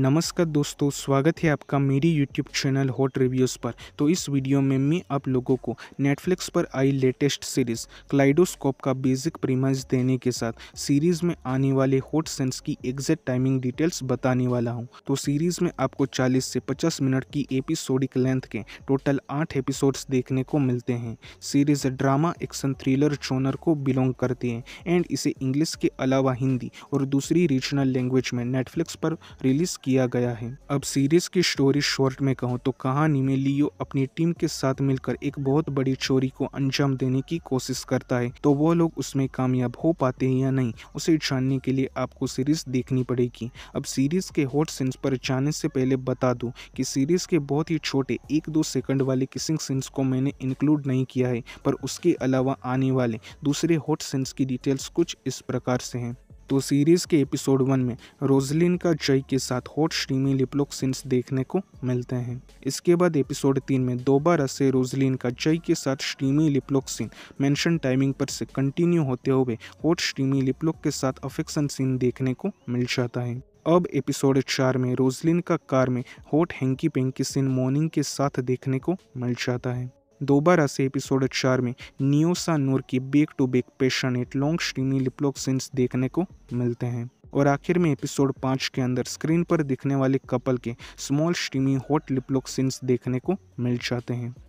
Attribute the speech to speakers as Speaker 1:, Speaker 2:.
Speaker 1: नमस्कार दोस्तों स्वागत है आपका मेरी YouTube चैनल हॉट रिव्यूज़ पर तो इस वीडियो में मैं आप लोगों को नेटफ्लिक्स पर आई लेटेस्ट सीरीज़ क्लाइडोस्कोप का बेसिक प्रीमाइज देने के साथ सीरीज़ में आने वाले हॉट सेंस की एग्जैक्ट टाइमिंग डिटेल्स बताने वाला हूं तो सीरीज़ में आपको 40 से 50 मिनट की एपिसोडिक लेंथ के टोटल आठ एपिसोड्स देखने को मिलते हैं series drama action thriller genre को बिलोंग करती है एंड इसे इंग्लिश के अलावा हिंदी और दूसरी रीजनल लैंग्वेज में नेटफ्लिक्स पर रिलीज़ किया गया है अब सीरीज की स्टोरी शॉर्ट में कहूँ तो कहानी में लियो अपनी टीम के साथ मिलकर एक बहुत बड़ी चोरी को अंजाम देने की कोशिश करता है तो वो लोग उसमें कामयाब हो पाते हैं या नहीं उसे जानने के लिए आपको सीरीज देखनी पड़ेगी अब सीरीज के हॉट सीन्स पर जाने से पहले बता दूं कि सीरीज के बहुत ही छोटे एक दो सेकंड वाले किसिंग सीन्स को मैंने इंक्लूड नहीं किया है पर उसके अलावा आने वाले दूसरे हॉट सीन्स की डिटेल्स कुछ इस प्रकार से हैं तो सीरीज़ के एपिसोड वन में रोजलिन का जय के साथ हॉट स्ट्रीमी लिपलोक सीन्स देखने को मिलते हैं इसके बाद एपिसोड तीन में दोबारा से रोजलिन का जय के साथ steamy liplock scene mention timing पर से कंटिन्यू होते हुए हॉट स्ट्रीमी लिपलोक के साथ अफेक्शन सीन देखने को मिल जाता है अब एपिसोड चार में रोजलिन का कार में hot hanky panky scene morning के साथ देखने को मिल जाता है दोबारा से एपिसोड चार में नियोसा नूर की back to back passionate long steamy liplock scenes देखने को मिलते हैं और आखिर में एपिसोड पाँच के अंदर स्क्रीन पर दिखने वाले कपल के small steamy hot liplock scenes देखने को मिल जाते हैं